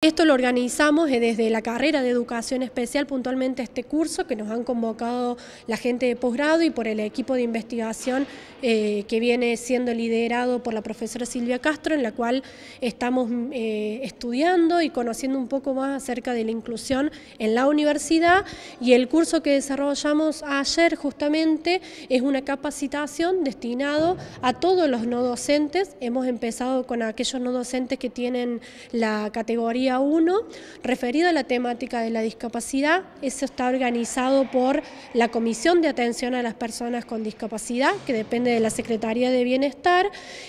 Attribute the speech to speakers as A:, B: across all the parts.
A: Esto lo organizamos eh, desde la carrera de educación especial, puntualmente este curso que nos han convocado la gente de posgrado y por el equipo de investigación eh, que viene siendo liderado por la profesora Silvia Castro, en la cual estamos eh, estudiando y conociendo un poco más acerca de la inclusión en la universidad. Y el curso que desarrollamos ayer justamente es una capacitación destinado a todos los no docentes. Hemos empezado con aquellos no docentes que tienen la categoría uno 1, referido a la temática de la discapacidad. Eso está organizado por la Comisión de Atención a las Personas con Discapacidad, que depende de la Secretaría de Bienestar,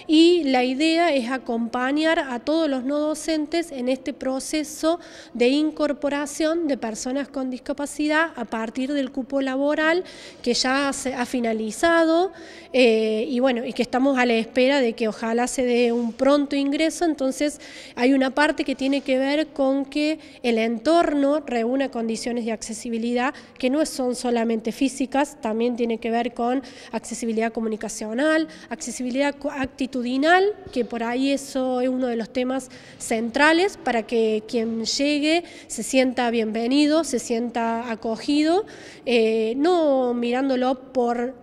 A: y la idea es acompañar a todos los no docentes en este proceso de incorporación de personas con discapacidad a partir del cupo laboral que ya se ha finalizado eh, y bueno, y que estamos a la espera de que ojalá se dé un pronto ingreso, entonces hay una parte que tiene que ver con que el entorno reúna condiciones de accesibilidad que no son solamente físicas, también tiene que ver con accesibilidad comunicacional, accesibilidad actitudinal, que por ahí eso es uno de los temas centrales para que quien llegue se sienta bienvenido, se sienta acogido, eh, no mirándolo por,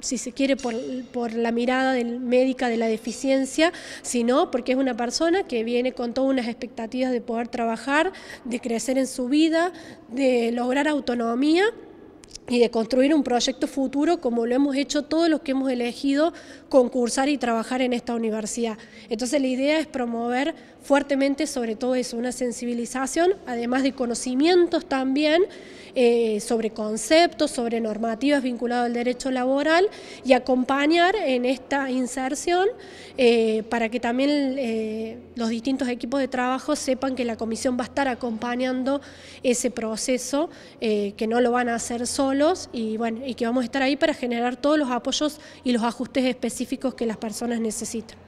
A: si se quiere, por, por la mirada del médica de la deficiencia, sino porque es una persona que viene con todas unas expectativas de poder trabajar, de crecer en su vida, de lograr autonomía y de construir un proyecto futuro como lo hemos hecho todos los que hemos elegido concursar y trabajar en esta universidad. Entonces la idea es promover fuertemente sobre todo eso, una sensibilización, además de conocimientos también eh, sobre conceptos, sobre normativas vinculadas al derecho laboral y acompañar en esta inserción eh, para que también eh, los distintos equipos de trabajo sepan que la comisión va a estar acompañando ese proceso, que no lo van a hacer solos y, bueno, y que vamos a estar ahí para generar todos los apoyos y los ajustes específicos que las personas necesitan.